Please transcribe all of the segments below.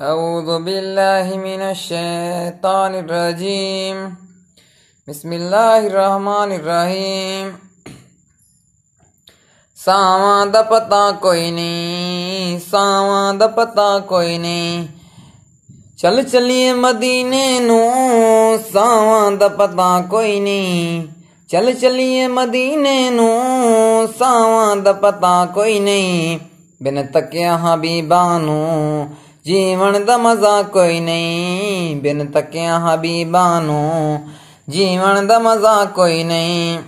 أعوذ بالله من الشيطان الرجيم بسم الله الرحمन الرحيم सावां दा पता कोई नहीं सावां दा पता कोई नहीं चल चलिए मदीने नू सावां दा पता कोई नहीं चल चलिए मदीने नू सावां दा पता कोई नहीं बिन तकिया हबीबा नू ਜੀਵਨ ਦਾ ਮਜ਼ਾ ਕੋਈ ਨਹੀਂ ਬਿਨ ਤੱਕਿਆ ਹਬੀਬਾਂ ਨੂੰ ਜੀਵਨ ਦਾ ਮਜ਼ਾ ਕੋਈ ਨਹੀਂ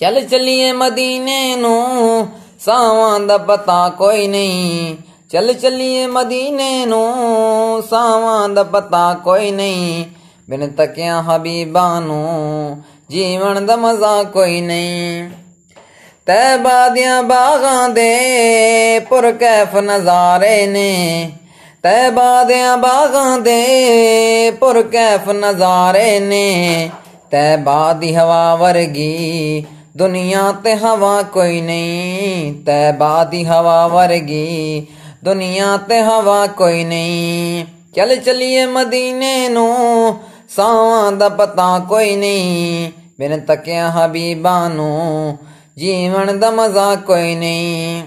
ਚੱਲ ਚੱਲੀਏ ਮਦੀਨੇ ਨੂੰ ਸਾਵਾਂ ਦਾ ਪਤਾ ਕੋਈ ਨਹੀਂ ਚੱਲ ਚੱਲੀਏ ਮਦੀਨੇ ਨੂੰ ਸਾਵਾਂ ਦਾ ਪਤਾ ਕੋਈ ਨਹੀਂ ਬਿਨ ਤੱਕਿਆ ਹਬੀਬਾਂ ਨੂੰ ਜੀਵਨ ਦਾ ਮਜ਼ਾ ਕੋਈ ਨਹੀਂ ਤੈਬਾ ਦੀਆਂ ਬਾਗਾਂ ਦੇ ਪੁਰ ਕੈਫ ਨਜ਼ਾਰੇ ਨੇ ਤੈਬਾ ਦੀਆਂ ਬਾਗਾਂ ਦੇ ਪੁਰ ਕੈਫ ਨਜ਼ਾਰੇ ਨੇ ਤੈਬਾ ਦੀ ਹਵਾ ਵਰਗੀ ਦੁਨੀਆ ਤੇ ਹਵਾ ਕੋਈ ਨਹੀਂ ਤੈਬਾ ਦੀ ਹਵਾ ਵਰਗੀ ਦੁਨੀਆ ਤੇ ਹਵਾ ਕੋਈ ਨਹੀਂ ਚਲ ਚਲੀਏ ਮਦੀਨੇ ਨੂੰ ਸਾਵਾਂ ਦਾ ਪਤਾ ਕੋਈ ਨਹੀਂ ਬਿਨ ਤੱਕਿਆ ਹਬੀਬਾਂ ਨੂੰ ਜੀਵਨ ਦਾ ਮਜ਼ਾ ਕੋਈ ਨਹੀਂ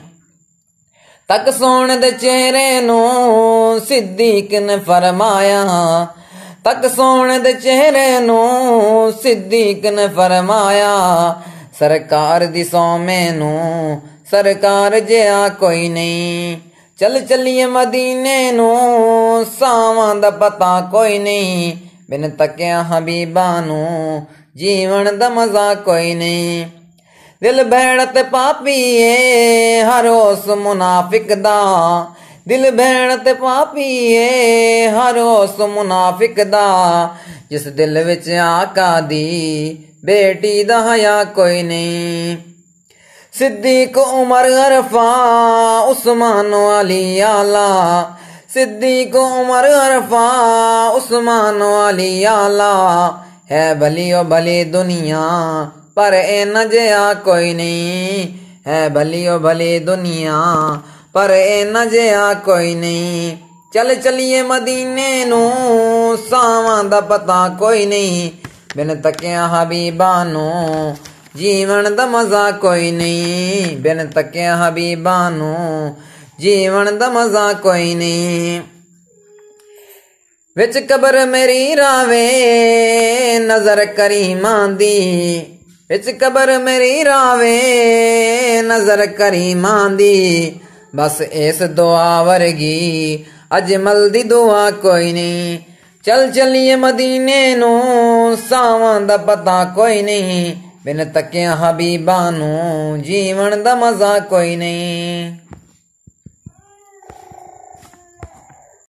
ਤੱਕ ਸੋਣ ਦੇ ਚਿਹਰੇ ਨੂੰ ਸਿੱਦੀਕ ਨੇ ਫਰਮਾਇਆ ਤੱਕ ਸੋਣ ਦੇ ਚਿਹਰੇ ਨੂੰ ਸਿੱਦੀਕ ਨੇ ਫਰਮਾਇਆ ਸਰਕਾਰ ਦੀ ਸੋਮੇ ਨੂੰ ਸਰਕਾਰ ਜਿਆ ਕੋਈ ਨਹੀਂ ਚਲ ਚੱਲੀਏ ਮਦੀਨੇ ਨੂੰ ਸਾਵਾਂ ਦਾ ਪਤਾ ਕੋਈ ਨਹੀਂ ਬਿਨ ਤੱਕਿਆ ਹਬੀਬਾ ਨੂੰ ਜੀਵਨ ਦਾ ਮਜ਼ਾ ਕੋਈ ਨਹੀਂ ਦਿਲ ਬਹਿਣ ਤੇ ਪਾਪੀ ਏ ਹਰ ਉਸ ਮੁਨਾਫਿਕ ਦਾ ਦਿਲ ਬਹਿਣ ਤੇ ਪਾਪੀ ਏ ਹਰ ਉਸ ਮੁਨਾਫਿਕ ਦਾ ਜਿਸ ਦਿਲ ਵਿੱਚ ਆਕਾ ਦੀ ਬੇਟੀ ਦਾ ਹਿਆ ਕੋਈ ਨਹੀਂ ਸਿੱਦੀਕ ਉਮਰ ਅਰਫਾ ਉਸਮਾਨ ਵਾਲੀ ਆਲਾ ਸਿੱਦੀਕ ਉਮਰ ਅਰਫਾ ਉਸਮਾਨ ਵਾਲੀ ਆਲਾ ਹੈ ਬਲੀ ਉਹ ਬਲੀ ਦੁਨੀਆ ਪਰ ਇਨ ਜਿਆ ਕੋਈ ਨਹੀਂ ਹੈ ਭਲੀ ਭਲੀ ਦੁਨੀਆ ਪਰ ਇਨ ਜਿਆ ਕੋਈ ਨਹੀਂ ਚੱਲ ਚਲੀਏ ਮਦੀਨੇ ਨੂੰ ਸਾਵਾਂ ਦਾ ਪਤਾ ਕੋਈ ਨਹੀਂ ਬਿਨ ਤੱਕਿਆ ਹਬੀਬਾ ਨੂੰ ਜੀਵਨ ਦਾ ਮਜ਼ਾ ਕੋਈ ਨਹੀਂ ਬਿਨ ਤੱਕਿਆ ਹਬੀਬਾ ਨੂੰ ਜੀਵਨ ਦਾ ਮਜ਼ਾ ਕੋਈ ਨਹੀਂ ਵਿੱਚ ਕਬਰ ਮੇਰੀ ਰਾਵੇ ਨਜ਼ਰ ਕਰੀਮਾਂ ਦੀ ਵਿੱਚ ਕਬਰ ਮੇਰੀ ਰਾਵੇ ਨਜ਼ਰ ਕਰੀਮਾਂ ਦੀ ਬਸ ਇਸ ਦੁਆ ਵਰਗੀ ਅਜਮਲ ਦੀ ਦੁਆ ਕੋਈ ਨਹੀਂ ਚਲ ਚਲੀਏ ਮਦੀਨੇ ਨੂੰ ਸਾਵਾਂ ਦਾ ਪਤਾ ਕੋਈ ਨਹੀਂ ਬਿਨ ਤੱਕਿਆ ਹਬੀਬਾਂ ਨੂੰ ਜੀਵਨ ਦਾ ਮਜ਼ਾ ਕੋਈ ਨਹੀਂ